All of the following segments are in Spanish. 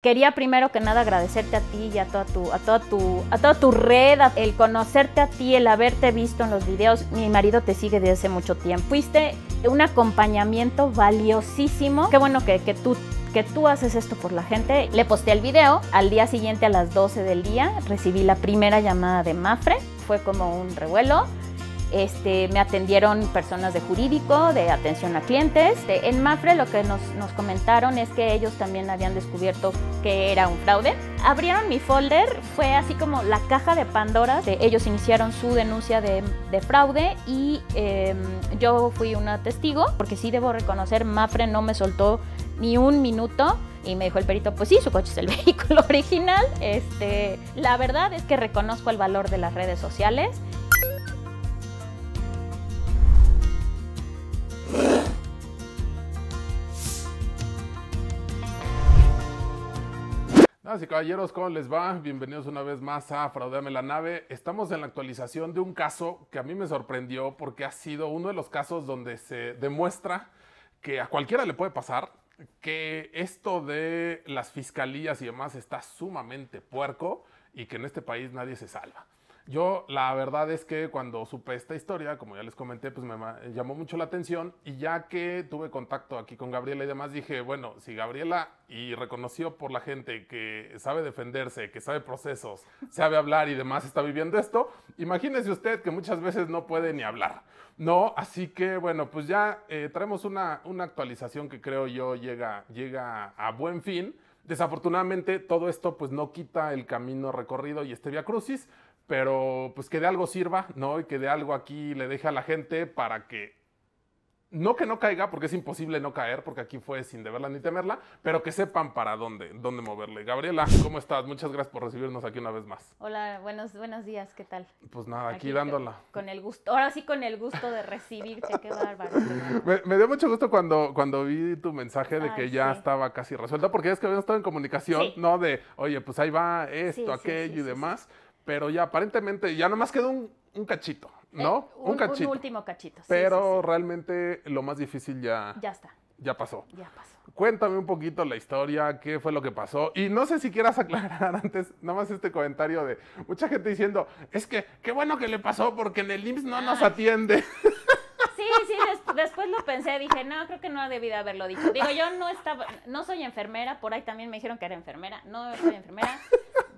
Quería primero que nada agradecerte a ti y a toda tu, a toda tu, a toda tu red, el conocerte a ti, el haberte visto en los videos. Mi marido te sigue desde hace mucho tiempo. Fuiste un acompañamiento valiosísimo. Qué bueno que, tú que tú haces esto por la gente. Le posteé el video, al día siguiente a las 12 del día recibí la primera llamada de Mafre, fue como un revuelo, este, me atendieron personas de jurídico, de atención a clientes. en Mafre lo que nos, comentaron es que ellos también habían descubierto que era un fraude. Abrieron mi folder, fue así como la caja de Pandora. ellos iniciaron su denuncia de, fraude y em, yo fui una testigo, porque sí debo reconocer, Mafre no me soltó ni un minuto. Y me dijo el perito, pues sí, su coche es el vehículo original. Este, la verdad es que reconozco el valor de las redes sociales Así caballeros, ¿cómo les va? Bienvenidos una vez más a Fraudeame la Nave. Estamos en la actualización de un caso que a mí me sorprendió porque ha sido uno de los casos donde se demuestra que a cualquiera le puede pasar, que esto de las fiscalías y demás está sumamente puerco y que en este país nadie se salva. Yo la verdad es que cuando supe esta historia, como ya les comenté, pues me eh, llamó mucho la atención y ya que tuve contacto aquí con Gabriela y demás, dije, bueno, si Gabriela y reconoció por la gente que sabe defenderse, que sabe procesos, sabe hablar y demás está viviendo esto, imagínese usted que muchas veces no puede ni hablar, ¿no? Así que bueno, pues ya eh, traemos una, actualización que creo yo llega, llega a buen fin. Desafortunadamente todo esto pues no quita el camino recorrido y este Via Crucis, pero pues que de algo sirva, ¿no? Y que de algo aquí le deje a la gente para que, no que no caiga, porque es imposible no caer, porque aquí fue sin deberla ni temerla, pero que sepan para dónde, dónde moverle. Gabriela, ¿cómo estás? Muchas gracias por recibirnos aquí una vez más. Hola, buenos, buenos días, ¿qué tal? Pues nada, aquí, dándola. Con, el gusto, ahora sí con el gusto de recibirte, qué bárbaro. Me, dio mucho gusto cuando, cuando vi tu mensaje de que ya estaba casi resuelta, porque es que habíamos estado en comunicación, ¿no? De, oye, pues ahí va esto, aquello y demás pero ya aparentemente ya nomás quedó un, un cachito, eh, ¿no? un, último cachito. pero realmente lo más difícil ya. Ya está. Ya pasó. Ya pasó. Cuéntame un poquito la historia, qué fue lo que pasó. Y no sé si quieras aclarar antes, nomás este comentario de mucha gente diciendo, es que qué bueno que le pasó porque en el IMSS no nos ah. atiende. Sí, sí, después lo pensé, dije, no, creo que no ha debido haberlo dicho. Digo, yo no estaba, no soy enfermera, por ahí también me dijeron que era enfermera, no soy enfermera,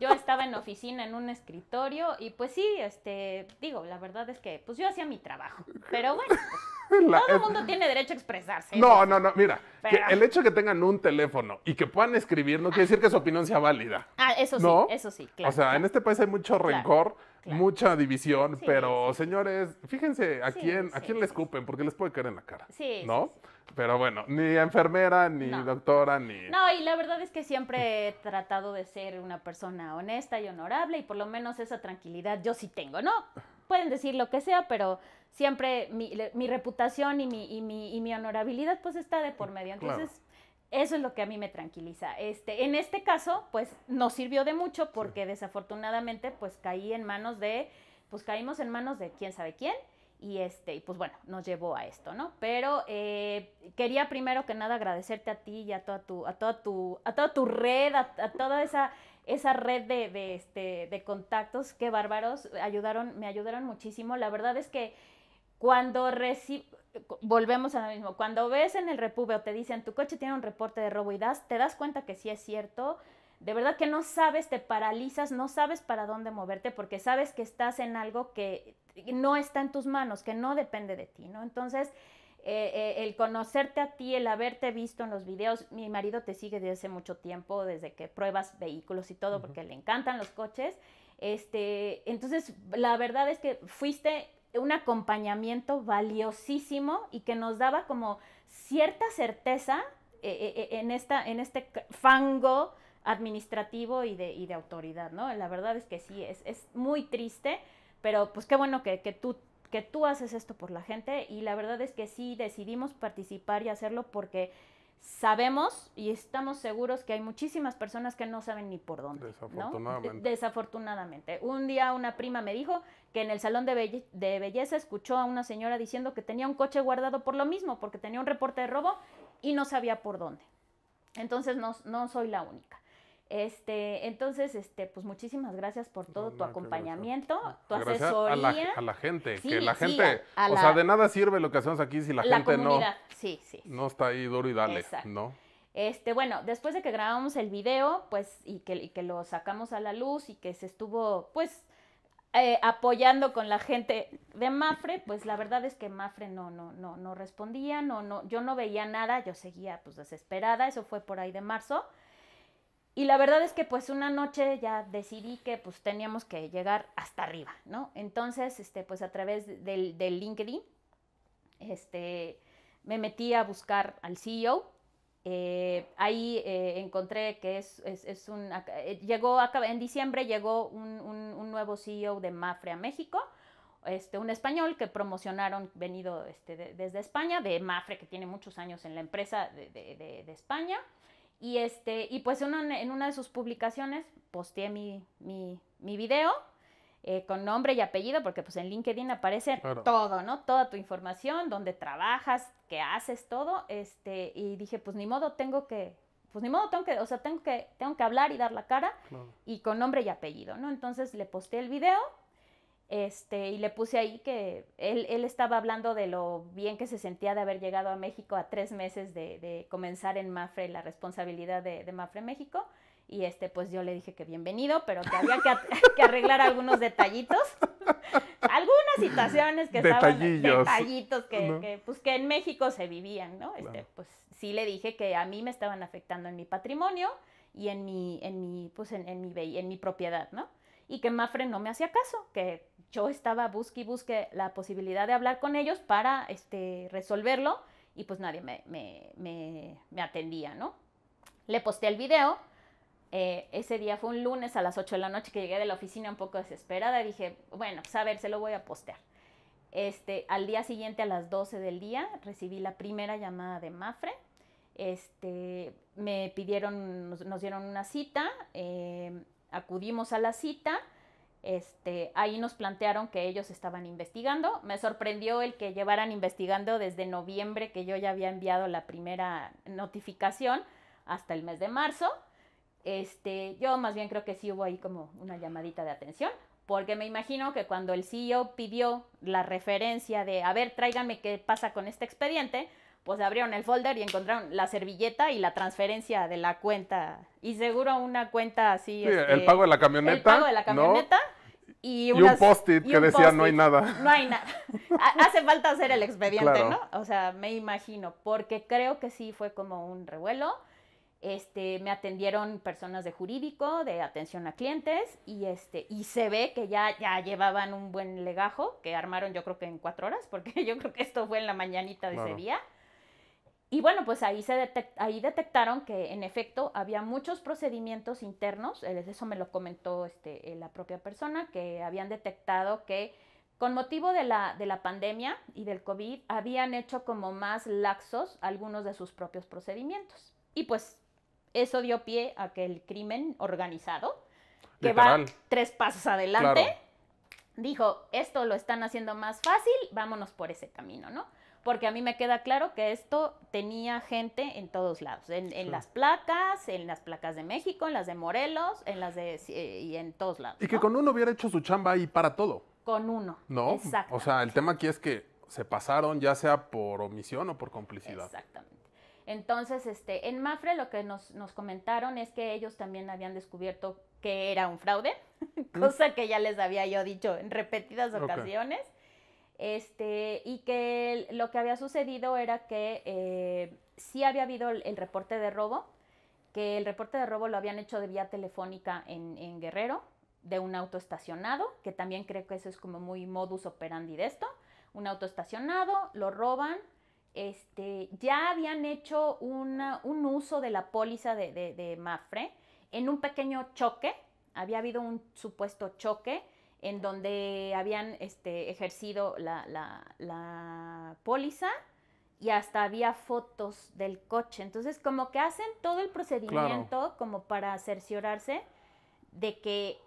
yo estaba en oficina, en un escritorio, y pues sí, este, digo, la verdad es que, pues yo hacía mi trabajo. Pero bueno, pues, todo el mundo tiene derecho a expresarse. No, no, no, mira, el hecho de que tengan un teléfono y que puedan escribir no quiere decir que su opinión sea válida. Ah, eso sí, eso sí, claro. O sea, en este país hay mucho rencor. mucha división, pero señores, fíjense a quién a quién le escupen, porque les puede caer en la cara, Sí, ¿no? Pero bueno, ni enfermera, ni doctora, ni... No, y la verdad es que siempre he tratado de ser una persona honesta y honorable y por lo menos esa tranquilidad yo sí tengo, ¿no? Pueden decir lo que sea, pero siempre mi, reputación y mi, honorabilidad pues está de por medio. Entonces, eso es lo que a mí me tranquiliza. Este, en este caso, pues no sirvió de mucho porque desafortunadamente pues caí en manos de, pues caímos en manos de quién sabe quién y este, y pues bueno, nos llevó a esto, ¿no? Pero eh, quería primero que nada agradecerte a ti y a toda tu, a toda tu, a toda tu red, a, toda esa, esa red de, este, de contactos, que bárbaros, ayudaron, me ayudaron muchísimo. La verdad es que cuando recibo, volvemos a lo mismo, cuando ves en el repube o te dicen tu coche tiene un reporte de robo y das, te das cuenta que sí es cierto, de verdad que no sabes, te paralizas, no sabes para dónde moverte porque sabes que estás en algo que no está en tus manos, que no depende de ti, ¿no? Entonces, eh, eh, el conocerte a ti, el haberte visto en los videos, mi marido te sigue desde hace mucho tiempo, desde que pruebas vehículos y todo, porque le encantan los coches. Este, entonces, la verdad es que fuiste un acompañamiento valiosísimo y que nos daba como cierta certeza eh, en, esta, en este fango administrativo y de, autoridad, ¿no? La verdad es que sí, es, es muy triste pero pues qué bueno que, tú que tú haces esto por la gente y la verdad es que sí decidimos participar y hacerlo porque sabemos y estamos seguros que hay muchísimas personas que no saben ni por dónde. Desafortunadamente. Desafortunadamente. Un día una prima me dijo que en el salón de, de, belleza escuchó a una señora diciendo que tenía un coche guardado por lo mismo, porque tenía un reporte de robo y no sabía por dónde. Entonces no, no soy la única. Este, entonces, este, pues muchísimas gracias por todo tu acompañamiento, tu asesoría. A la, gente, que la gente, o sea, de nada sirve lo que hacemos aquí si la, gente no, no está ahí duro y dale, ¿no? Este, bueno, después de que grabamos el video, pues, y que, lo sacamos a la luz y que se estuvo, pues, eh, apoyando con la gente de Mafre, pues la verdad es que Mafre no, no, no, no respondía, no, no, yo no veía nada, yo seguía pues desesperada, eso fue por ahí de marzo. Y la verdad es que pues una noche ya decidí que pues teníamos que llegar hasta arriba, ¿no? Entonces, este, pues a través del, LinkedIn, este, me metí a buscar al CEO. Eh, ahí eh, encontré que es, un... Eh, llegó, acá, en diciembre llegó un, un, nuevo CEO de Mafre a México, este, un español que promocionaron venido este, desde España, de Mafre, que tiene muchos años en la empresa de, de, de España. Y, este, y pues uno en una de sus publicaciones posteé mi, mi, video eh, con nombre y apellido, porque pues en LinkedIn aparece todo, ¿no? Toda tu información, dónde trabajas, qué haces, todo. Este, y dije, pues ni modo, tengo que, pues ni modo, tengo que, o sea, tengo que, tengo que hablar y dar la cara y con nombre y apellido, ¿no? Entonces le posteé el video este, y le puse ahí que él, estaba hablando de lo bien que se sentía de haber llegado a México a tres meses de, comenzar en Mafre, la responsabilidad de, Mafre México. Y este, pues yo le dije que bienvenido, pero que había que, arreglar algunos detallitos. algunas situaciones que estaban detallitos pues que, en México se vivían, ¿no? Este, pues sí le dije que a mí me estaban afectando en mi patrimonio y en mi, en mi, pues en, en mi, en mi propiedad, ¿no? y que Mafre no me hacía caso, que yo estaba busque y busque la posibilidad de hablar con ellos para este, resolverlo y pues nadie me, atendía, ¿no? Le posté el video, eh, ese día fue un lunes a las 8 de la noche que llegué de la oficina un poco desesperada, dije, bueno, pues a ver, se lo voy a postear. Este, al día siguiente a las 12 del día recibí la primera llamada de Mafre, este, me pidieron, nos, dieron una cita, eh, Acudimos a la cita. Este, ahí nos plantearon que ellos estaban investigando. Me sorprendió el que llevaran investigando desde noviembre, que yo ya había enviado la primera notificación, hasta el mes de marzo. Este, yo más bien creo que sí hubo ahí como una llamadita de atención, porque me imagino que cuando el CEO pidió la referencia de, a ver, tráiganme qué pasa con este expediente, pues abrieron el folder y encontraron la servilleta y la transferencia de la cuenta. Y seguro una cuenta así. el este, pago de la camioneta. El pago de la camioneta. Y, un post-it que decía no hay nada. No hay nada. Hace falta hacer el expediente, ¿no? O sea, me imagino, porque creo que sí fue como un revuelo. Este, me atendieron personas de jurídico, de atención a clientes, y este, y se ve que ya, ya llevaban un buen legajo, que armaron yo creo que en cuatro horas, porque yo creo que esto fue en la mañanita de ese día. Y bueno, pues ahí, se ahí detectaron que en efecto había muchos procedimientos internos, eh, eso me lo comentó este, eh, la propia persona, que habían detectado que con motivo de la, de la pandemia y del COVID habían hecho como más laxos algunos de sus propios procedimientos. Y pues eso dio pie a que el crimen organizado, que va tres pasos adelante, dijo, esto lo están haciendo más fácil, vámonos por ese camino, ¿no? porque a mí me queda claro que esto tenía gente en todos lados, en, las placas, en las placas de México, en las de Morelos, en las de eh, y en todos lados. Y que con uno hubiera hecho su chamba y para todo. Con uno. No, exacto. O sea, el tema aquí es que se pasaron ya sea por omisión o por complicidad. Exactamente. Entonces, este, en Mafre lo que nos, comentaron es que ellos también habían descubierto que era un fraude, mm. cosa que ya les había yo dicho en repetidas ocasiones este, y que lo que había sucedido era que eh, sí había habido el, reporte de robo, que el reporte de robo lo habían hecho de vía telefónica en, Guerrero, de un auto estacionado, que también creo que eso es como muy modus operandi de esto, un auto estacionado, lo roban, este, ya habían hecho un uso de la póliza de, de Mafre en un pequeño choque, había habido un supuesto choque, en donde habían este, ejercido la, la, póliza y hasta había fotos del coche. Entonces, como que hacen todo el procedimiento como para cerciorarse de que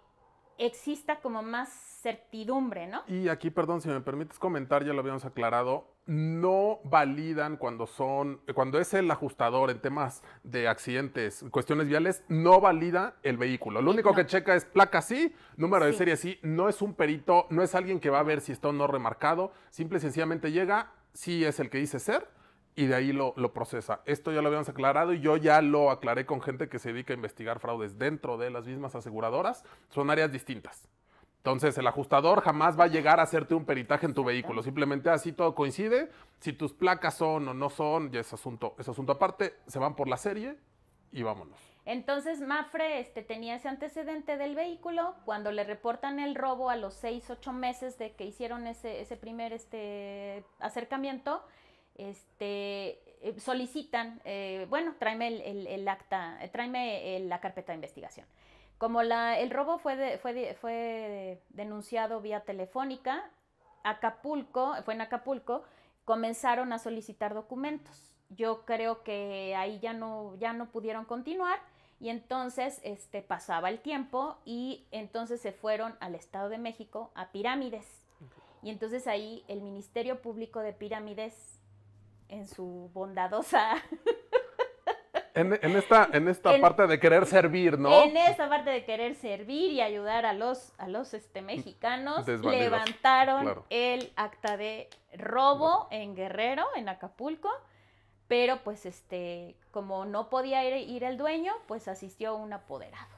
exista como más certidumbre, ¿no? Y aquí, perdón, si me permites comentar, ya lo habíamos aclarado, no validan cuando son, cuando es el ajustador en temas de accidentes, cuestiones viales, no valida el vehículo. Lo único que checa es placa sí, número de serie sí, no es un perito, no es alguien que va a ver si está o no remarcado, simple y sencillamente llega, sí es el que dice ser, y de ahí lo, procesa. Esto ya lo habíamos aclarado y yo ya lo aclaré con gente que se dedica a investigar fraudes dentro de las mismas aseguradoras. Son áreas distintas. Entonces, el ajustador jamás va a llegar a hacerte un peritaje en tu vehículo. Simplemente así todo coincide. Si tus placas son o no son, ya es asunto, es asunto aparte. Se van por la serie y vámonos. Entonces, Mafre este, tenía ese antecedente del vehículo. Cuando le reportan el robo a los seis, ocho meses de que hicieron ese, ese primer este, acercamiento, este, eh, solicitan, eh, bueno, tráeme el, acta, tráeme eh, la carpeta de investigación. Como la, el robo fue, fue, denunciado vía telefónica, Acapulco, fue en Acapulco, comenzaron a solicitar documentos. Yo creo que ahí ya no, ya no pudieron continuar y entonces este, pasaba el tiempo y entonces se fueron al Estado de México a pirámides. Y entonces ahí el Ministerio Público de Pirámides en su bondadosa... En, esta, en esta parte de querer servir, ¿no? En esta parte de querer servir y ayudar a los, a los este, mexicanos, levantaron el acta de robo en Guerrero, en Acapulco pero pues este, como no podía ir, ir, el dueño, pues asistió un apoderado,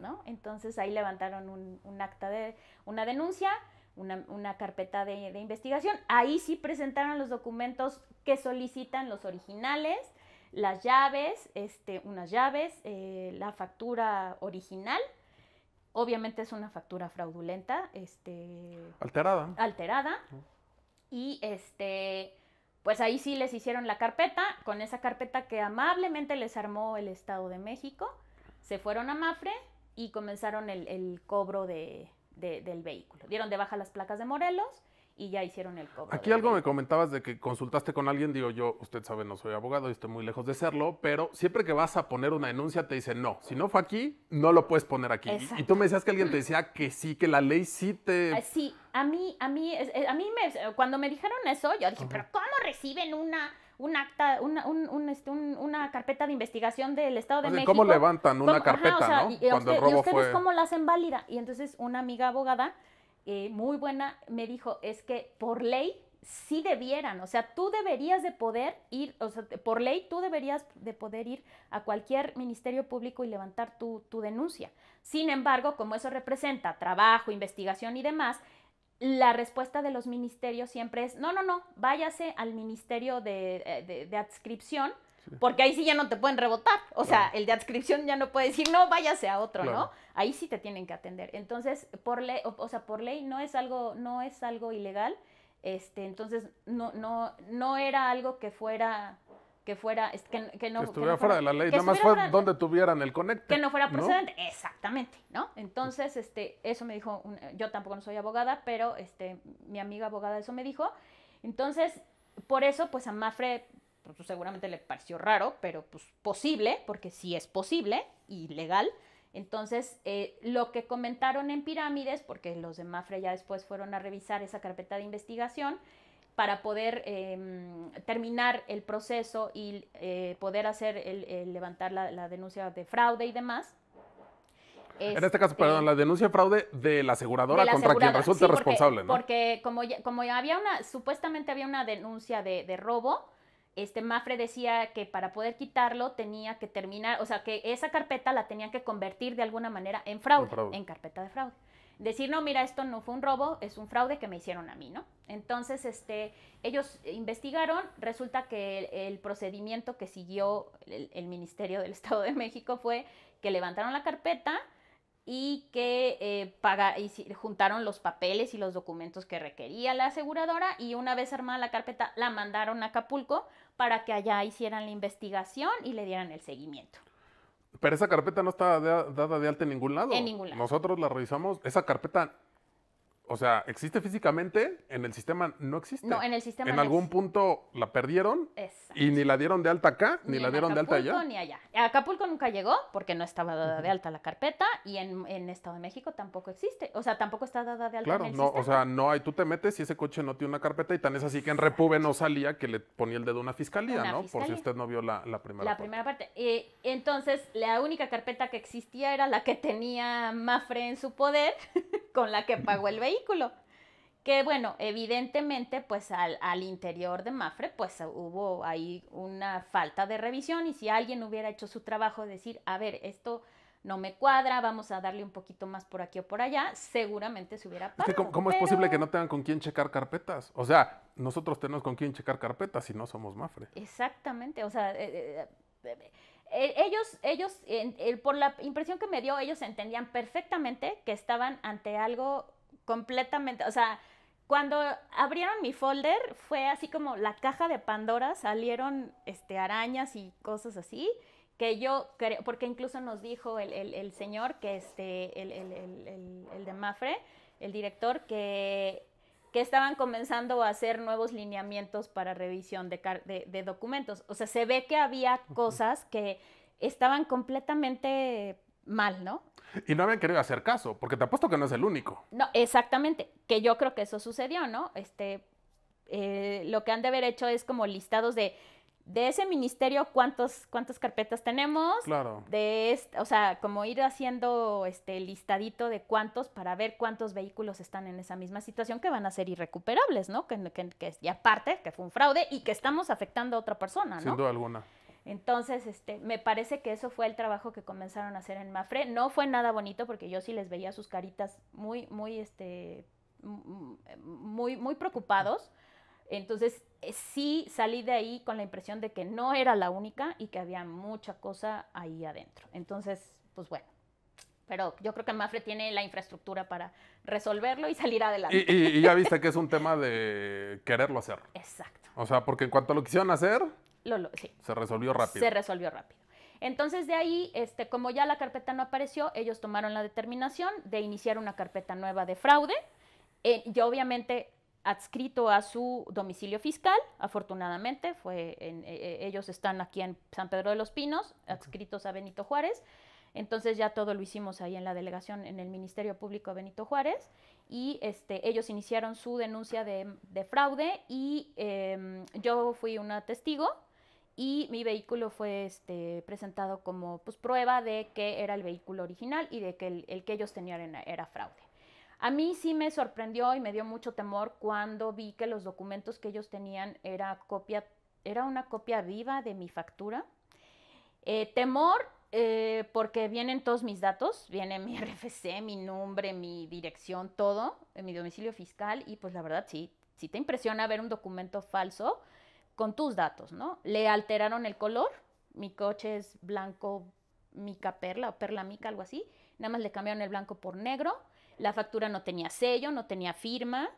¿no? Entonces ahí levantaron un acta de, una denuncia, una, carpeta de, investigación. Ahí sí presentaron los documentos que solicitan los originales, las llaves, este, unas llaves, eh, la factura original. Obviamente es una factura fraudulenta, este, alterada. Alterada. Y este, pues ahí sí les hicieron la carpeta, con esa carpeta que amablemente les armó el Estado de México. Se fueron a Mafre y comenzaron el cobro de, del vehículo. Dieron de baja las placas de Morelos y ya hicieron el cobro. Aquí algo me comentabas de que consultaste con alguien, digo yo, usted sabe, no soy abogado y estoy muy lejos de serlo, pero siempre que vas a poner una denuncia te dicen, no, si no fue aquí, no lo puedes poner aquí. Y tú me decías que alguien te decía que sí, que la ley sí te... Ah, sí, a mí, a mí, a mí me, cuando me dijeron eso, yo dije, pero ¿cómo reciben una un acta, una, este, un, una carpeta de investigación del Estado de México. ¿Cómo levantan una carpeta, y, cómo la hacen válida? Y entonces una amiga abogada eh, muy buena me dijo, es que por ley sí debieran, o sea, tú deberías de poder ir, o sea, por ley tú deberías de poder ir a cualquier ministerio público y levantar tu denuncia. Sin embargo, como eso representa trabajo, investigación y demás, la respuesta de los ministerios siempre es, no, no, no, váyase al ministerio de, eh, adscripción, porque ahí sí ya no te pueden rebotar. O sea, el de adscripción ya no puede decir, no, váyase a otro, ¿no? Ahí sí te tienen que atender. Entonces, por ley, o, sea, por ley no es algo, no es algo ilegal. Este, entonces, no, no, no era algo que fuera que fuera, que, que no... estuviera fuera, de la ley, nada más fue donde tuvieran el conector. Que no fuera procedente, exactamente, ¿no? Entonces, este, eso me dijo, yo tampoco soy abogada, pero este, mi amiga abogada eso me dijo. Entonces, por eso, pues a Mafre pues, pues, seguramente le pareció raro, pero pues posible, porque sí es posible y legal. Entonces, eh, lo que comentaron en Pirámides, porque los de Mafre ya después fueron a revisar esa carpeta de investigación, para poder em, terminar el proceso y eh, poder hacer el, levantar la, denuncia de fraude y demás. en este caso, perdón, este, la denuncia de fraude de la aseguradora contra quien resulte responsable, ¿no? Porque como, como había una, supuestamente había una denuncia de, robo, este Mafre decía que para poder quitarlo tenía que terminar, o sea, que esa carpeta la tenía que convertir de alguna manera en, fraude. en carpeta de fraude decir, no, mira, esto no fue un robo, es un fraude que me hicieron a mí, ¿no? Entonces, este, ellos investigaron, resulta que el, procedimiento que siguió el, Ministerio del Estado de México fue que levantaron la carpeta y que eh, paga, y juntaron los papeles y los documentos que requería la aseguradora y una vez armada la carpeta la mandaron a Acapulco para que allá hicieran la investigación y le dieran el seguimiento. Pero esa carpeta no está dada de alta en ningún lado. En ningún lado. Nosotros la revisamos. Esa carpeta o sea, existe físicamente, en el sistema no existe. No, en el sistema En algún punto la perdieron y ni la dieron de alta acá, ni, la dieron de alta allá. Ni allá. Acapulco nunca llegó porque no estaba dada de alta la carpeta y en, Estado de México tampoco existe. O sea, tampoco está dada de alta. en el no, o sea, no hay, tú te metes y ese coche no tiene una carpeta y tan es así que en Repube no salía que le ponía el dedo a una fiscalía, ¿no? Por si usted no vio la, primera parte. La primera parte. entonces, la única carpeta que existía era la que tenía Mafre en su poder, con la que pagó el vehículo. Que bueno, evidentemente pues al, interior de Mafre pues hubo ahí una falta de revisión y si alguien hubiera hecho su trabajo de decir, a ver, esto no me cuadra, vamos a darle un poquito más por aquí o por allá, seguramente se hubiera pasado. ¿Cómo, es posible que no tengan con quién checar carpetas? O sea, nosotros tenemos con quién checar carpetas si no somos Mafre. Exactamente, o sea... Eh, eh, eh, ellos, ellos, por la impresión que me dio, ellos entendían perfectamente que estaban ante algo completamente, o sea, cuando abrieron mi folder fue así como la caja de Pandora, salieron este, arañas y cosas así, que yo creo, porque incluso nos dijo el, señor, que este, el, el, de Mafre, el director, que, que, estaban comenzando a hacer nuevos lineamientos para revisión de, de documentos. O sea, se ve que había cosas que estaban completamente mal, ¿no? Y no habían querido hacer caso, porque te apuesto que no es el único. No, exactamente, que yo creo que eso sucedió, ¿no? Este, eh, lo que han de haber hecho es como listados de, de ese ministerio, cuántos, cuántas carpetas tenemos. Claro. De o sea, como ir haciendo este listadito de cuántos para ver cuántos vehículos están en esa misma situación que van a ser irrecuperables, ¿no? Que, y aparte, que fue un fraude y que estamos afectando a otra persona, ¿no? Sin duda alguna. Entonces, este, me parece que eso fue el trabajo que comenzaron a hacer en Mafre. No fue nada bonito porque yo sí les veía sus caritas muy, muy, este, muy, muy preocupados. Entonces, eh, sí salí de ahí con la impresión de que no era la única y que había mucha cosa ahí adentro. Entonces, pues bueno. Pero yo creo que Mafre tiene la infraestructura para resolverlo y salir adelante. Y, y ya viste que es un tema de quererlo hacer. Exacto. O sea, porque en cuanto lo quisieron hacer, se resolvió rápido. Se resolvió rápido. Entonces de ahí, este, como ya la carpeta no apareció, ellos tomaron la determinación de iniciar una carpeta nueva de fraude, eh, yo obviamente adscrito a su domicilio fiscal, afortunadamente, fue eh, eh, ellos están aquí en San Pedro de los Pinos, adscritos a Benito Juárez. Entonces ya todo lo hicimos ahí en la delegación, en el Ministerio Público Benito Juárez, y este, ellos iniciaron su denuncia de, fraude y em, yo fui una testigo y mi vehículo fue este, presentado como pues, prueba de que era el vehículo original y de que el, que ellos tenían era, fraude. A mí sí me sorprendió y me dio mucho temor cuando vi que los documentos que ellos tenían era, copia, era una copia viva de mi factura. Eh, temor eh, porque vienen todos mis datos, viene mi RFC, mi nombre, mi dirección, todo, mi domicilio fiscal y pues la verdad sí, sí te impresiona ver un documento falso con tus datos, ¿no? Le alteraron el color, mi coche es blanco mica perla o perla mica, algo así, nada más le cambiaron el blanco por negro, la factura no tenía sello, no tenía firma,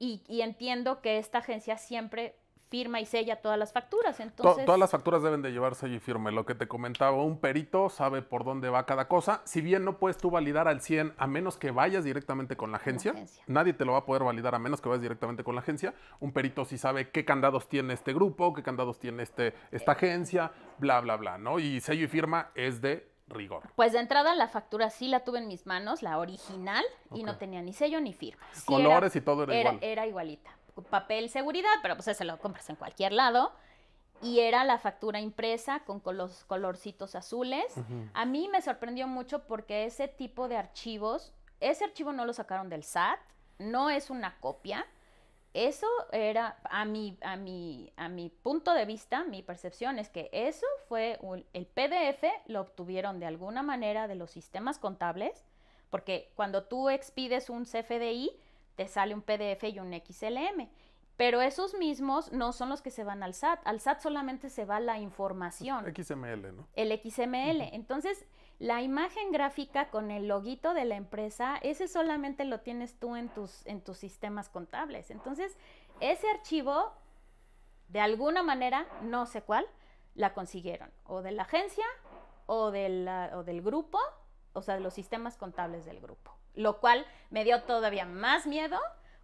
y, y entiendo que esta agencia siempre firma y sella todas las facturas. Entonces... todas las facturas deben de llevar sello y firme. Lo que te comentaba, un perito sabe por dónde va cada cosa. Si bien no puedes tú validar al 100 a menos que vayas directamente con la agencia, nadie te lo va a poder validar a menos que vayas directamente con la agencia. Un perito sí sabe qué candados tiene este grupo, qué candados tiene este, esta agencia, bla, bla, bla, ¿no? Y sello y firma es de rigor. Pues de entrada la factura sí la tuve en mis manos, la original, y no tenía ni sello ni firma. Colores y todo era, era, igual. Era igualita papel seguridad, pero pues se lo compras en cualquier lado. Y era la factura impresa con los colorcitos azules. A mí me sorprendió mucho porque ese tipo de archivos, ese archivo no lo sacaron del SAT, no es una copia. Eso era, a mi, a mi, a mi punto de vista, mi percepción es que eso fue, el PDF lo obtuvieron de alguna manera de los sistemas contables, porque cuando tú expides un CFDI, te sale un PDF y un XLM. Pero esos mismos no son los que se van al SAT. Al SAT solamente se va la información. XML, ¿no? El XML. Entonces, la imagen gráfica con el loguito de la empresa, ese solamente lo tienes tú en tus, en tus sistemas contables. Entonces, ese archivo, de alguna manera, no sé cuál, la consiguieron. O de la agencia, o, o del grupo, o sea, de los sistemas contables del grupo lo cual me dio todavía más miedo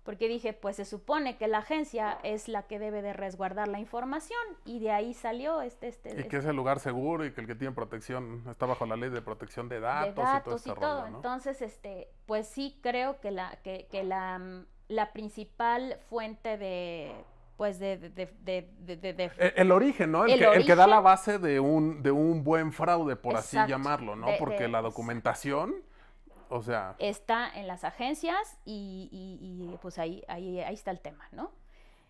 porque dije, pues se supone que la agencia es la que debe de resguardar la información y de ahí salió este... este y que este es el lugar seguro y que el que tiene protección está bajo la ley de protección de datos, y todo. Este Entonces, este, pues sí creo que la, que, la, la principal fuente de pues de, e, el, origen, ¿no? El, que, el, que, da la base de un, de un buen fraude, por así llamarlo, ¿no? Porque la documentación sea. Está en las agencias y, y, pues ahí, ahí, ahí está el tema, ¿no?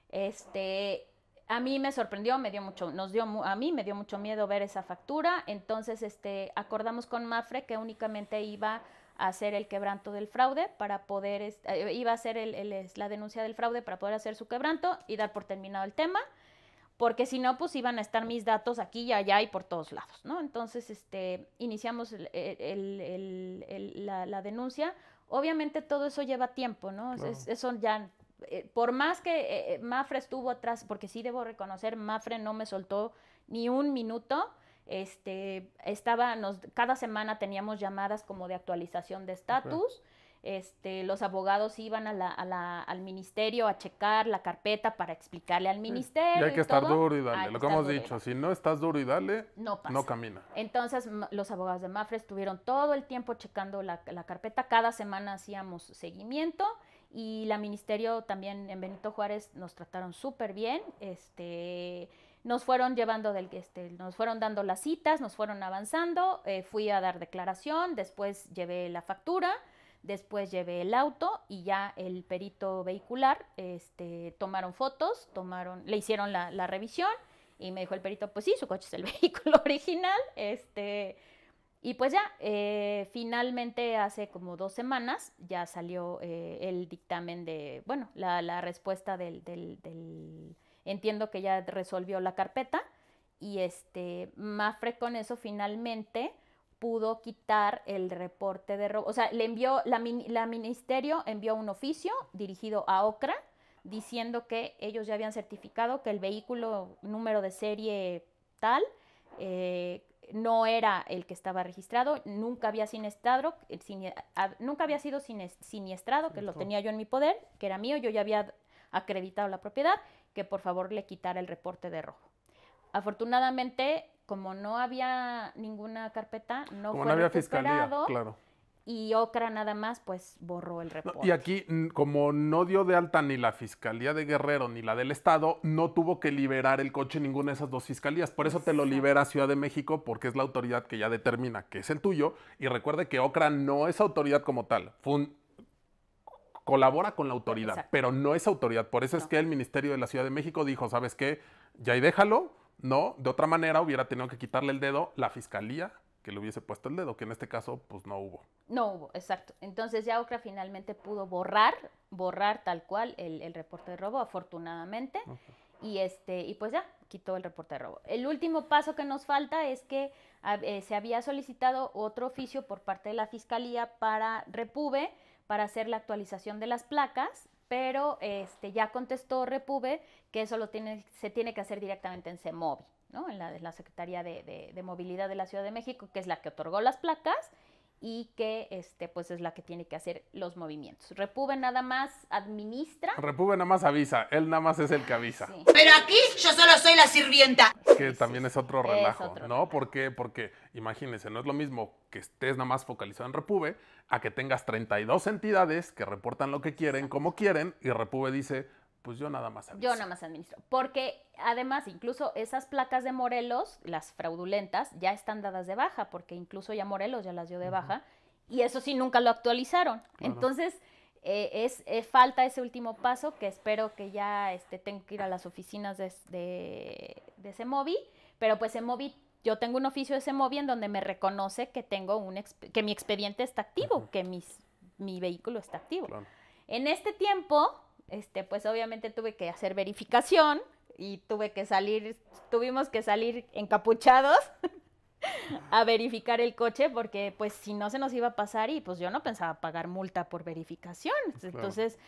Este, a mí me sorprendió, me dio mucho, nos dio, a mí me dio mucho miedo ver esa factura, entonces este, acordamos con Mafre que únicamente iba a hacer el quebranto del fraude para poder, eh, iba a hacer la denuncia del fraude para poder hacer su quebranto y dar por terminado el tema porque si no, pues iban a estar mis datos aquí y allá y por todos lados, ¿no? Entonces, este, iniciamos la, denuncia. Obviamente todo eso lleva tiempo, ¿no? eso ya, eh, por más que eh, eh, Mafre estuvo atrás, porque sí debo reconocer, Mafre no me soltó ni un minuto, este, estaba, cada semana teníamos llamadas como de actualización de estatus. Este, los abogados iban al ministerio a checar la carpeta para explicarle al ministerio. y hay que estar duro y dale, lo que hemos dicho, si no estás duro y dale, no, no camina. Entonces los abogados de Mafre estuvieron todo el tiempo checando la, carpeta, cada semana hacíamos seguimiento y la ministerio también en Benito Juárez nos trataron súper bien, este, nos fueron llevando del, este, nos fueron dando las citas, nos fueron avanzando, eh, fui a dar declaración, después llevé la factura después llevé el auto y ya el perito vehicular este, tomaron fotos, tomaron, le hicieron la, revisión y me dijo el perito, pues sí, su coche es el vehículo original, este, y pues ya, eh, finalmente hace como dos semanas ya salió eh, el dictamen de, bueno, la, respuesta del, entiendo que ya resolvió la carpeta y este, Mafre con eso finalmente pudo quitar el reporte de rojo. O sea, le envió, la, la ministerio envió un oficio dirigido a OCRA diciendo que ellos ya habían certificado que el vehículo número de serie tal eh, no era el que estaba registrado, nunca había siniestrado, eh, ah, nunca había sido siniestrado, que lo tenía yo en mi poder, que era mío, yo ya había acreditado la propiedad, que por favor le quitara el reporte de rojo. Afortunadamente, como no había ninguna carpeta, no fue claro. Y Ocra nada más, pues borró el reporte. y aquí, como no dio de alta ni la Fiscalía de Guerrero ni la del Estado, no tuvo que liberar el coche ninguna de esas dos fiscalías. Por eso te lo libera Ciudad de México, porque es la autoridad que ya determina que es el tuyo. Y recuerde que Ocra no es autoridad como tal. colabora con la autoridad, pero no es autoridad. Por eso es que el Ministerio de la Ciudad de México dijo, ¿sabes qué? Ya y déjalo ¿no? De otra manera hubiera tenido que quitarle el dedo la fiscalía que le hubiese puesto el dedo, que en este caso pues no hubo. No hubo, exacto. Entonces ya Ocra finalmente pudo borrar, borrar tal cual el, reporte de robo, afortunadamente, y, este, y pues ya quitó el reporte de robo. El último paso que nos falta es que ah, eh, se había solicitado otro oficio por parte de la Fiscalía para Repube, para hacer la actualización de las placas pero este, ya contestó Repube que eso se tiene que hacer directamente en CEMOVI, ¿no? en, la, Secretaría de, Movilidad de la Ciudad de México, que es la que otorgó las placas y que este, pues es la que tiene que hacer los movimientos. Repube nada más administra. Repube nada más avisa, él nada más es el que avisa. Pero aquí yo solo soy la sirvienta. Que también es otro relajo, ¿no? Porque, porque imagínense, no es lo mismo que estés nada más focalizado en Repube a que tengas 32 entidades que reportan lo que quieren, como quieren, y Repube dice, pues yo nada más administro. Yo nada más administro. Porque además, incluso esas placas de Morelos, las fraudulentas, ya están dadas de baja, porque incluso ya Morelos ya las dio de baja, y eso sí nunca lo actualizaron. Entonces, eh, es eh, falta ese último paso que espero que ya este, tengo que ir a las oficinas de, de, de pero pues móvil yo tengo un oficio de Semovi en donde me reconoce que tengo un que mi expediente está activo, que mis, mi vehículo está activo. En este tiempo, este, pues obviamente tuve que hacer verificación y tuve que salir, tuvimos que salir encapuchados a verificar el coche porque pues si no se nos iba a pasar y pues yo no pensaba pagar multa por verificación. Entonces,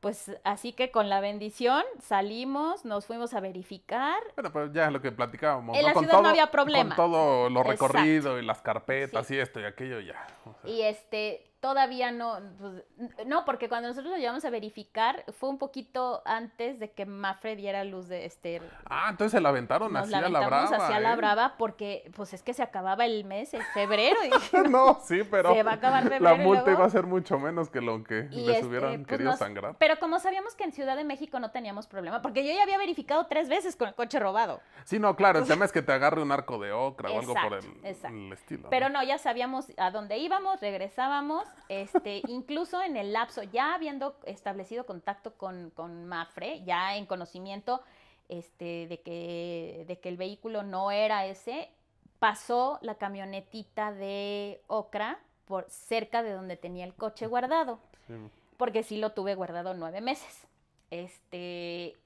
pues así que con la bendición salimos, nos fuimos a verificar. Bueno, pues, ya es lo que platicábamos. En la ciudad no había problema. Con todo lo recorrido y las carpetas y esto y aquello ya. Y este, todavía no, pues, no, porque cuando nosotros lo llevamos a verificar fue un poquito antes de que Mafre diera luz de este. Ah, entonces se la aventaron así a la brava. hacia la brava porque pues es que se acababa el mes, en febrero. no, sí, pero se va a acabar febrero la multa iba a ser mucho menos que lo que les este, hubieran pues, querido sangrar. Pero como sabíamos que en Ciudad de México no teníamos problema, porque yo ya había verificado tres veces con el coche robado. Sí, no, claro, el tema es que te agarre un arco de ocra o algo por el, estilo. Pero no, ya sabíamos a dónde íbamos, regresábamos este, incluso en el lapso, ya habiendo establecido contacto con, Mafre, ya en conocimiento este, de, que, el vehículo no era ese, pasó la camionetita de Ocra por cerca de donde tenía el coche guardado. Porque sí lo tuve guardado nueve meses. Este,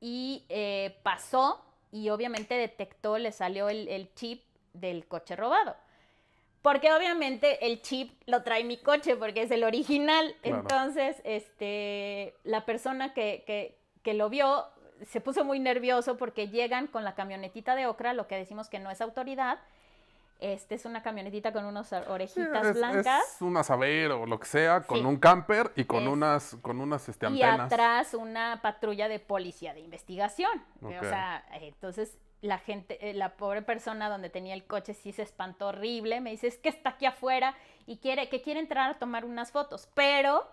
y eh, pasó y obviamente detectó, le salió el chip del coche robado. Porque obviamente el chip lo trae mi coche porque es el original. Entonces, este, la persona que, que, lo vio se puso muy nervioso porque llegan con la camionetita de okra, lo que decimos que no es autoridad. Este es una camionetita con unas orejitas blancas. Es un o lo que sea, con un camper y con unas, con unas este, antenas. Y atrás una patrulla de policía de investigación. O sea, entonces la gente, eh, la pobre persona donde tenía el coche sí se espantó horrible, me dice, es que está aquí afuera y quiere, que quiere entrar a tomar unas fotos, pero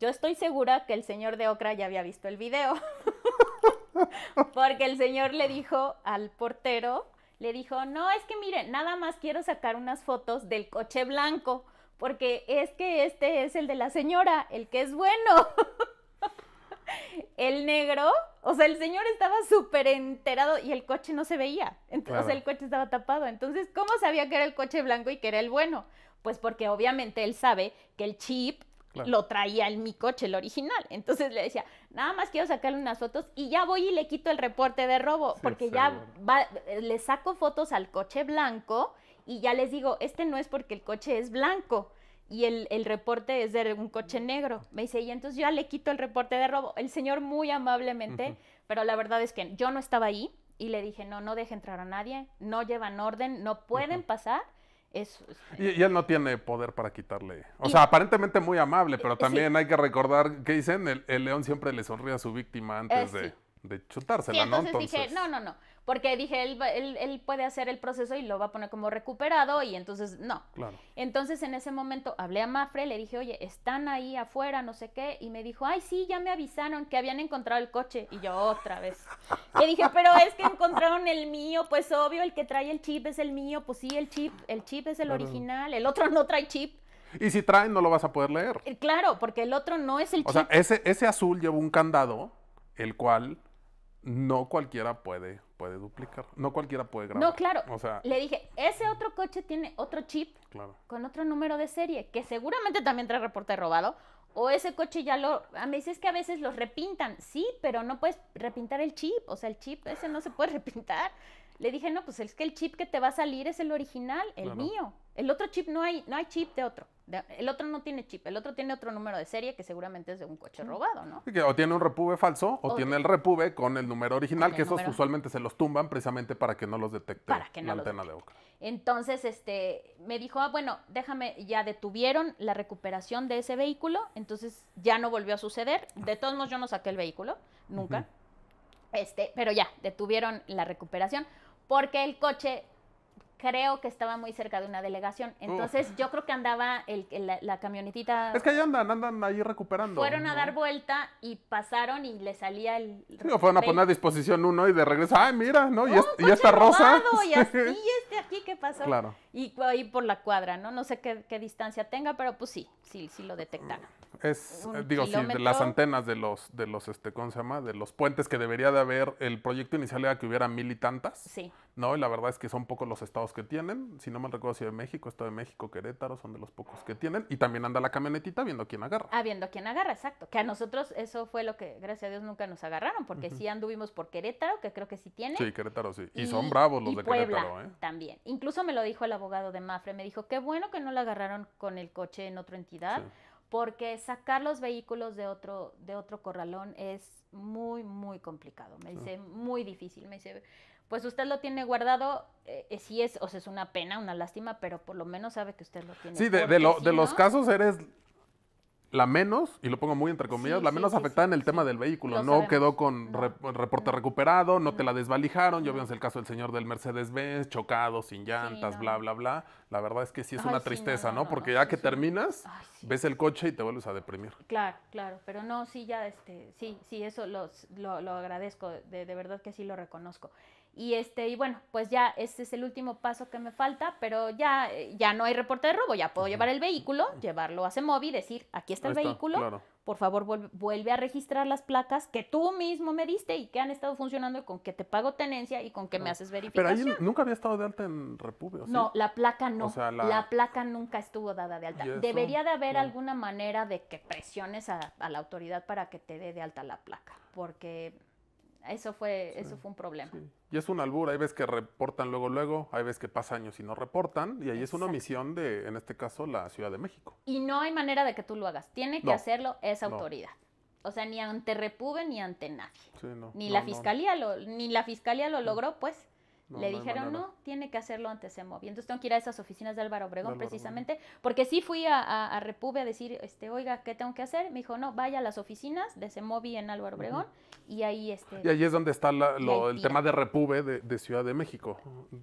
yo estoy segura que el señor de Okra ya había visto el video, porque el señor le dijo al portero, le dijo, no, es que mire, nada más quiero sacar unas fotos del coche blanco, porque es que este es el de la señora, el que es bueno. el negro o sea, el señor estaba súper enterado y el coche no se veía. Entonces, el coche estaba tapado. Entonces, ¿cómo sabía que era el coche blanco y que era el bueno? Pues porque obviamente él sabe que el chip lo traía en mi coche, el original. Entonces le decía, nada más quiero sacarle unas fotos y ya voy y le quito el reporte de robo, porque ya le saco fotos al coche blanco y ya les digo, este no es porque el coche es blanco y el, reporte es de un coche negro. Me dice, y entonces yo le quito el reporte de robo. El señor muy amablemente, pero la verdad es que yo no estaba ahí y le dije, no, no deje entrar a nadie, no llevan orden, no pueden pasar. Eso y, él no tiene poder para quitarle. O sea, aparentemente muy amable, pero eh, eh, también hay que recordar que dicen, el, león siempre le sonríe a su víctima antes eh, de de chutársela, sí, entonces Entonces dije, no, no, no, porque dije, él, él, él, puede hacer el proceso y lo va a poner como recuperado y entonces no. Claro. Entonces en ese momento hablé a Mafre, le dije, oye, están ahí afuera, no sé qué, y me dijo, ay, sí, ya me avisaron que habían encontrado el coche y yo otra vez. que dije, pero es que encontraron el mío, pues obvio, el que trae el chip es el mío, pues sí, el chip, el chip es el original, el otro no trae chip. Y si traen, no lo vas a poder leer. Eh, claro, porque el otro no es el chip. O sea, ese, ese azul lleva un candado, el cual no cualquiera puede, puede duplicar. No cualquiera puede grabar. No, claro. sea, le dije, ese otro coche tiene otro chip claro. con otro número de serie, que seguramente también trae reporte robado. O ese coche ya lo... A ah, me dices que a veces los repintan. Sí, pero no puedes repintar el chip. O sea, el chip ese no se puede repintar. Le dije, no, pues es que el chip que te va a salir es el original, el mío. El otro chip no hay, no hay chip de otro. el otro no tiene chip, el otro tiene otro número de serie que seguramente es de un coche robado, ¿no? O tiene un repube falso o, tiene el repube con el número original, que esos usualmente se los tumban precisamente para que no los detecte la antena de boca. Entonces, este, me dijo, ah, bueno, déjame, ya detuvieron la recuperación de ese vehículo, entonces ya no volvió a suceder. De todos modos, yo no saqué el vehículo, nunca. Este, pero ya, detuvieron la recuperación porque el coche creo que estaba muy cerca de una delegación. Entonces yo creo que andaba el, la, camionetita. Es que ahí andan, andan ahí recuperando. Fueron a dar vuelta y pasaron y le salía el. fueron a poner a disposición uno y de regreso, ay, mira, ¿no? y, oh, esta rosa. Y, así, este aquí, ¿qué pasó? Claro. Y ahí por la cuadra, ¿no? No sé qué, qué distancia tenga, pero pues sí, sí, sí lo detectaron. Es, eh, digo, sí, de las antenas de los, de los, este, ¿cómo se llama? De los puentes que debería de haber. El proyecto inicial era que hubiera mil y tantas. Sí. No, y la verdad es que son pocos los estados que tienen. Si no mal recuerdo, Ciudad de México, Estado de México, Querétaro, son de los pocos que tienen. Y también anda la camionetita viendo quién agarra. Ah, viendo quién agarra, exacto. Que a nosotros eso fue lo que, gracias a Dios, nunca nos agarraron, porque sí anduvimos por Querétaro, que creo que sí tiene. Sí, Querétaro sí. Y, son bravos los de Querétaro, ¿eh? También. Incluso me lo dijo el abogado de Mafre, me dijo, qué bueno que no la agarraron con el coche en otra entidad porque sacar los vehículos de otro, de otro corralón es muy, muy complicado. Me dice, muy difícil. Me dice, pues usted lo tiene guardado, eh, eh, si es, o sea, es una pena, una lástima, pero por lo menos sabe que usted lo tiene. Sí, de, los casos eres la menos, y lo pongo muy entre comillas, la menos afectada en el tema del vehículo. no quedó con reporte recuperado, no te la desvalijaron. Yo veo el caso del señor del Mercedes-Benz, chocado, sin llantas, bla, bla, bla. La verdad es que sí es una tristeza, no, Porque ya que terminas, ves el coche y te vuelves a deprimir. Claro, claro. Pero no, sí, ya, este, sí, sí, eso lo, lo agradezco. de verdad que sí lo reconozco. Y, este, y bueno, pues ya este es el último paso que me falta, pero ya, eh, ya no hay reporte de robo, ya puedo llevar el vehículo, llevarlo a móvil decir, aquí está el vehículo, por favor vuelve a registrar las placas que tú mismo me diste y que han estado funcionando con que te pago tenencia y con que me haces verificación. Pero ahí nunca había estado de alta en República. No, la placa no. la... placa nunca estuvo dada de alta. Debería de haber alguna manera de que presiones a la autoridad para que te dé de alta la placa, porque eso fue, eso fue un problema. Y es un albur, hay veces que reportan luego, luego, hay veces que pasa años y no reportan, y ahí es una omisión de, en este caso, la Ciudad de México. Y no hay manera de que tú lo hagas, tiene que hacerlo esa autoridad. O sea, ni ante Repube ni ante nadie. Ni la fiscalía lo, ni la fiscalía lo mm. logró, pues. Le dijeron, no, tiene que hacerlo antes de Entonces tengo que ir a esas oficinas de Álvaro Obregón precisamente, porque sí fui a, a, a, Repube a decir, este, oiga, ¿qué tengo que hacer? Me dijo, no, vaya a las oficinas de Semovi en Álvaro Obregón y ahí este... Y ahí es donde está lo, el tema de Repube de, Ciudad de México,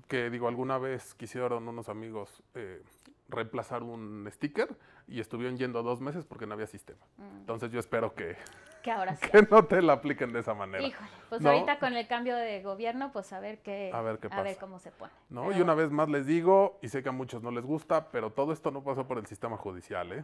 que digo, alguna vez quisieron unos amigos eh, reemplazar un sticker y estuvieron yendo dos meses porque no había sistema. Mm. Entonces yo espero que que ahora sí. Que no te la apliquen de esa manera. Híjole, pues ahorita con el cambio de gobierno, pues a ver qué, a ver, qué pasa. A ver cómo se pone. No, y una vez más les digo, y sé que a muchos no les gusta, pero todo esto no pasó por el sistema judicial, ¿eh?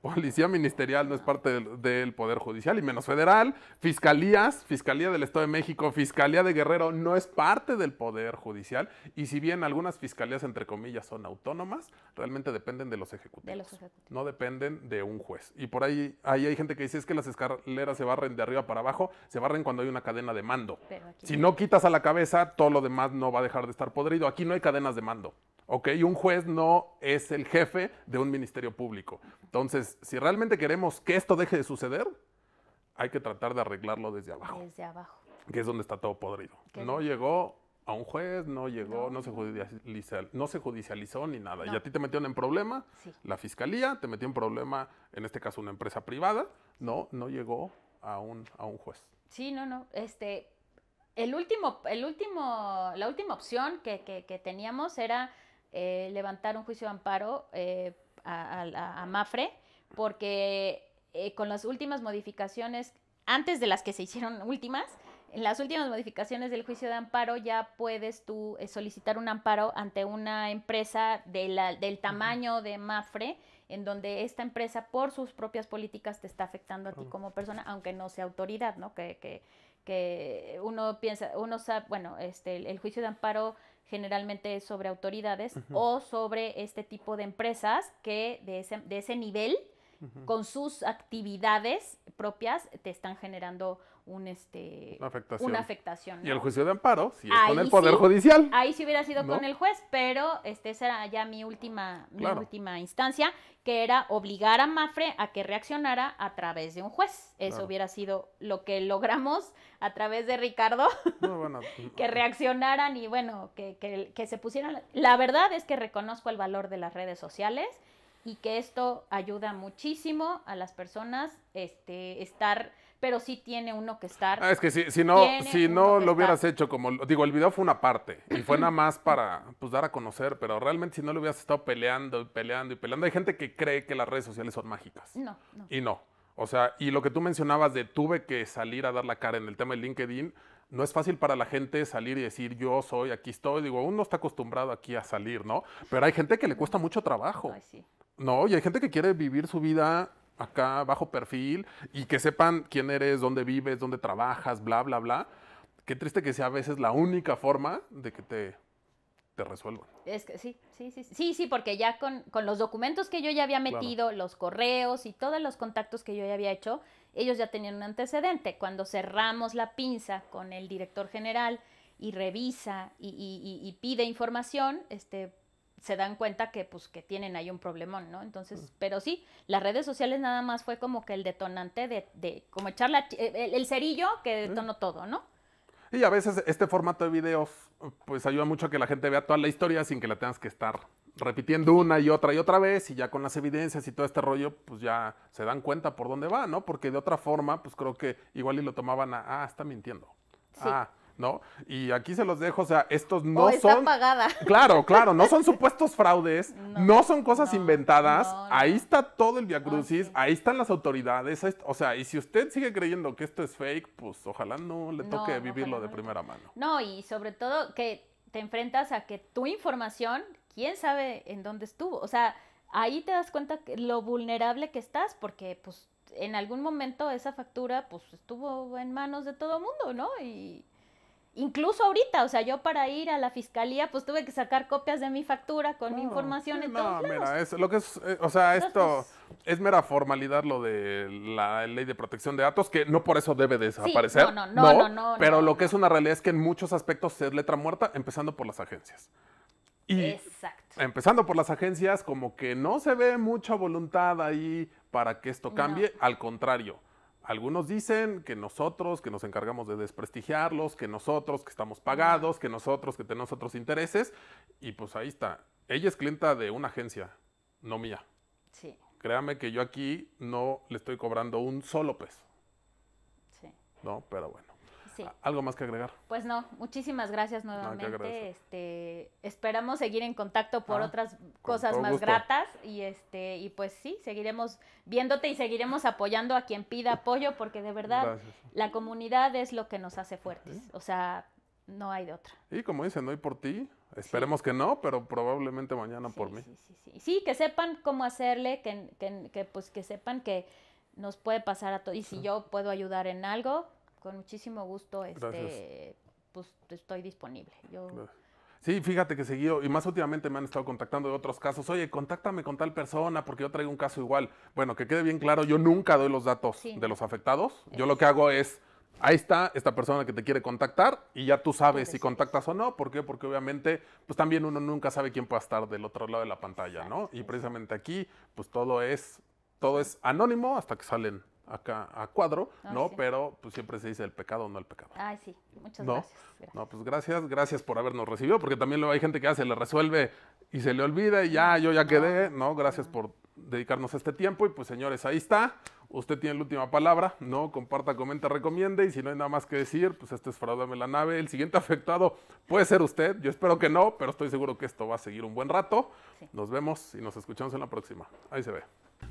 Policía ministerial no, es parte del, Poder Judicial y menos federal. Fiscalías, Fiscalía del Estado de México, Fiscalía de Guerrero no es parte del Poder Judicial. Y si bien algunas fiscalías, entre comillas, son autónomas, realmente dependen de los ejecutivos. De los ejecutivos. No dependen de un juez. Y por ahí, ahí hay gente que dice es que las escaleras se barren de arriba para abajo, se barren cuando hay una cadena de mando. Si no quitas a la cabeza, todo lo demás no va a dejar de estar podrido. Aquí no hay cadenas de mando. ¿ok? Un juez no es el jefe de un ministerio público. Entonces, si realmente queremos que esto deje de suceder, hay que tratar de arreglarlo desde abajo. Desde abajo. Que es donde está todo podrido. No llegó a un juez, no llegó, no, se, judicializó, ni nada. Y a ti te metieron en problema la fiscalía, te metió en problema, en este caso, una empresa privada. No, no llegó a un, a un juez. Sí, no, no. Este, el último, el último, la última opción que, teníamos era eh, levantar un juicio de amparo eh, a, Mafre, porque eh, con las últimas modificaciones, antes de las que se hicieron últimas, en las últimas modificaciones del juicio de amparo ya puedes tú eh, solicitar un amparo ante una empresa de del tamaño de Mafre, en donde esta empresa por sus propias políticas te está afectando a ti como persona, aunque no sea autoridad, ¿no? Que, que, que uno piensa, uno sabe, bueno, este, el, juicio de amparo generalmente es sobre autoridades o sobre este tipo de empresas que de ese, de ese nivel, con sus actividades propias, te están generando este, una afectación. Y el juicio de amparo, si es con el poder judicial. Ahí sí hubiera sido con el juez, pero este esa era ya mi última última instancia, que era obligar a Mafre a que reaccionara a través de un juez. Eso hubiera sido lo que logramos a través de Ricardo, pues, que reaccionaran y bueno, que, que, se pusieran... La verdad es que reconozco el valor de las redes sociales y que esto ayuda muchísimo a las personas este, estar pero sí tiene uno que estar. Ah, es que si, si no, si no lo hubieras hecho como, digo, el video fue una parte y fue nada más para pues dar a conocer, pero realmente si no lo hubieras estado peleando y peleando y peleando, hay gente que cree que las redes sociales son mágicas. No, no. Y no. O sea, y lo que tú mencionabas de tuve que salir a dar la cara en el tema de LinkedIn, no es fácil para la gente salir y decir yo soy, aquí estoy. Digo, uno está acostumbrado aquí a salir, ¿no? Pero hay gente que le cuesta mucho trabajo. Ay, sí. No, y hay gente que quiere vivir su vida acá bajo perfil y que sepan quién eres, dónde vives, dónde trabajas, bla, bla, bla. Qué triste que sea a veces la única forma de que te, te resuelvan. Es que sí, sí, sí, sí, sí, porque ya con, los documentos que yo ya había metido, los correos y todos los contactos que yo ya había hecho, ellos ya tenían un antecedente. Cuando cerramos la pinza con el director general y revisa y pide información, este, se dan cuenta que pues que tienen ahí un problemón, ¿no? Entonces, mm. pero sí, las redes sociales nada más fue como que el detonante de, como echar la, el, cerillo que mm. detonó todo, ¿no? Y a veces este formato de videos pues ayuda mucho a que la gente vea toda la historia sin que la tengas que estar repitiendo una y otra y otra vez y ya con las evidencias y todo este rollo pues ya se dan cuenta por dónde va, ¿no? Porque de otra forma pues creo que igual y lo tomaban a, ah, está mintiendo. Ah, ¿no? Y aquí se los dejo, o sea, estos no son... Claro, claro, no son supuestos fraudes, no, son cosas inventadas, ahí está todo el viacrucis, crucis ah, ahí están las autoridades, o sea, y si usted sigue creyendo que esto es fake, pues ojalá no le toque vivirlo de primera mano. No, y sobre todo que te enfrentas a que tu información, quién sabe en dónde estuvo, o sea, ahí te das cuenta que lo vulnerable que estás, porque pues en algún momento esa factura pues estuvo en manos de todo mundo, ¿no? Y Incluso ahorita, o sea, yo para ir a la fiscalía, pues tuve que sacar copias de mi factura con información y todo. no, mira, lo que es, eh, o sea, esto es mera formalidad lo de la ley de protección de datos, que no por eso debe desaparecer. no, no, no, no, Pero lo que es una realidad es que en muchos aspectos es letra muerta, empezando por las agencias. Y Empezando por las agencias, como que no se ve mucha voluntad ahí para que esto cambie, al contrario algunos dicen que nosotros, que nos encargamos de desprestigiarlos, que nosotros, que estamos pagados, que nosotros, que tenemos otros intereses. Y pues ahí está. Ella es clienta de una agencia, no mía. Sí. Créame que yo aquí no le estoy cobrando un solo peso. Sí. No, pero bueno. ¿Algo más que agregar? Pues no, muchísimas gracias nuevamente. este, esperamos seguir en contacto por ah, otras cosas más gratas y este y pues sí, seguiremos viéndote y seguiremos apoyando a quien pida apoyo porque de verdad la comunidad es lo que nos hace fuertes, o sea, no hay de otra. Y como dicen, hay por ti, esperemos que no, pero probablemente mañana por mí. Sí, que sepan cómo hacerle, que, pues que sepan que nos puede pasar a todos y si yo puedo ayudar en algo, con muchísimo gusto este, pues, estoy disponible. Yo... Sí, fíjate que seguido, y más últimamente me han estado contactando de otros casos. Oye, contáctame con tal persona porque yo traigo un caso igual. Bueno, que quede bien claro, yo nunca doy los datos de los afectados. Yo lo que hago es, ahí está esta persona que te quiere contactar y ya tú sabes si contactas o no. ¿Por qué? Porque obviamente, pues también uno nunca sabe quién puede estar del otro lado de la pantalla, ¿no? Y precisamente aquí, pues todo es, todo es anónimo hasta que salen acá a cuadro, ah, ¿no? Pero pues siempre se dice el pecado, no el pecado. Ay, sí, muchas gracias, No, pues gracias, gracias por habernos recibido, porque también luego hay gente que ya se le resuelve y se le olvida y ya, yo ya quedé, ¿no? Gracias por dedicarnos este tiempo y pues señores, ahí está. Usted tiene la última palabra, ¿no? Comparta, comenta, recomiende. Y si no hay nada más que decir, pues este es Fraudame la Nave. El siguiente afectado puede ser usted. Yo espero que no, pero estoy seguro que esto va a seguir un buen rato. Nos vemos y nos escuchamos en la próxima. Ahí se ve.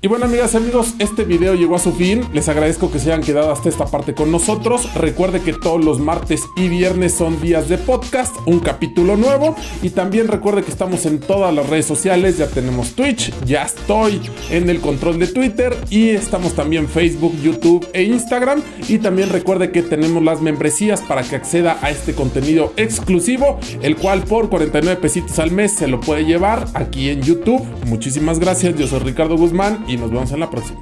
Y bueno amigas y amigos, este video llegó a su fin, les agradezco que se hayan quedado hasta esta parte con nosotros, recuerde que todos los martes y viernes son días de podcast, un capítulo nuevo y también recuerde que estamos en todas las redes sociales, ya tenemos Twitch, ya estoy en el control de Twitter y estamos también en Facebook, YouTube e Instagram. Y también recuerde que tenemos las membresías para que acceda a este contenido exclusivo, el cual por 49 pesitos al mes se lo puede llevar aquí en YouTube. Muchísimas gracias, yo soy Ricardo Guzmán y nos vemos en la próxima.